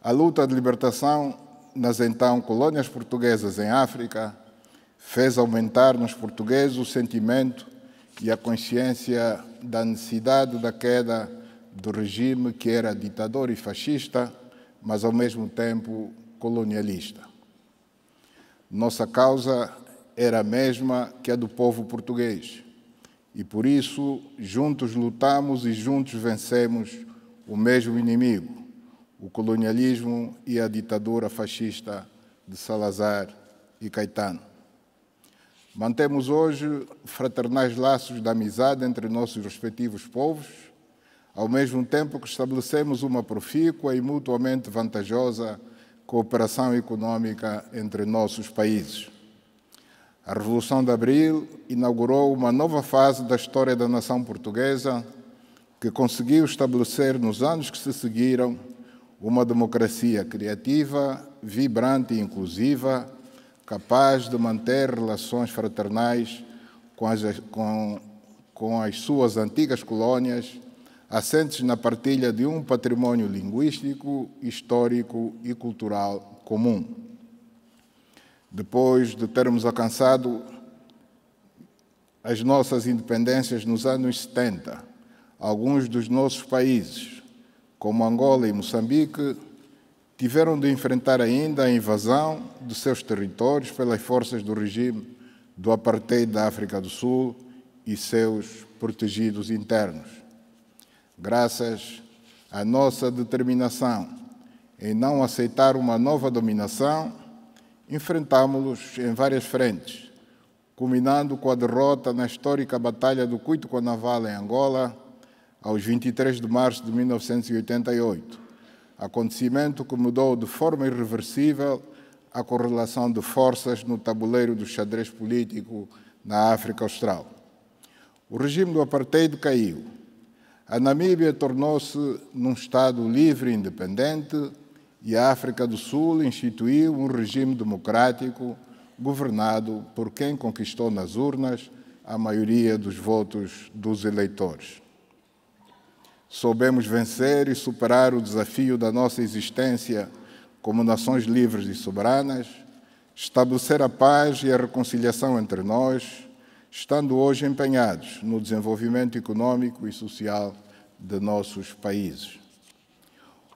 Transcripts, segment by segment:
A luta de libertação nas então colônias portuguesas em África fez aumentar nos portugueses o sentimento e a consciência da necessidade da queda do regime que era ditador e fascista, mas ao mesmo tempo colonialista. Nossa causa era a mesma que a do povo português e por isso juntos lutamos e juntos vencemos o mesmo inimigo, o colonialismo e a ditadura fascista de Salazar e Caetano. Mantemos hoje fraternais laços de amizade entre nossos respectivos povos, ao mesmo tempo que estabelecemos uma profícua e mutuamente vantajosa cooperação econômica entre nossos países. A Revolução de Abril inaugurou uma nova fase da história da nação portuguesa que conseguiu estabelecer nos anos que se seguiram uma democracia criativa, vibrante e inclusiva, capaz de manter relações fraternais com as, com, com as suas antigas colónias, assentes na partilha de um patrimônio linguístico, histórico e cultural comum. Depois de termos alcançado as nossas independências nos anos 70, alguns dos nossos países, como Angola e Moçambique, tiveram de enfrentar ainda a invasão de seus territórios pelas forças do regime do apartheid da África do Sul e seus protegidos internos. Graças à nossa determinação em não aceitar uma nova dominação, enfrentámo-los em várias frentes, culminando com a derrota na histórica Batalha do Cuito com Naval em Angola aos 23 de março de 1988, acontecimento que mudou de forma irreversível a correlação de forças no tabuleiro do xadrez político na África Austral. O regime do apartheid caiu. A Namíbia tornou-se num Estado livre e independente e a África do Sul instituiu um regime democrático governado por quem conquistou nas urnas a maioria dos votos dos eleitores soubemos vencer e superar o desafio da nossa existência como nações livres e soberanas, estabelecer a paz e a reconciliação entre nós, estando hoje empenhados no desenvolvimento econômico e social de nossos países.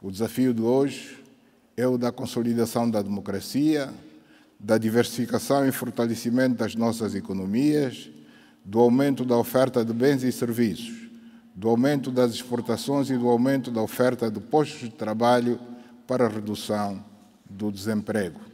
O desafio de hoje é o da consolidação da democracia, da diversificação e fortalecimento das nossas economias, do aumento da oferta de bens e serviços, do aumento das exportações e do aumento da oferta de postos de trabalho para a redução do desemprego.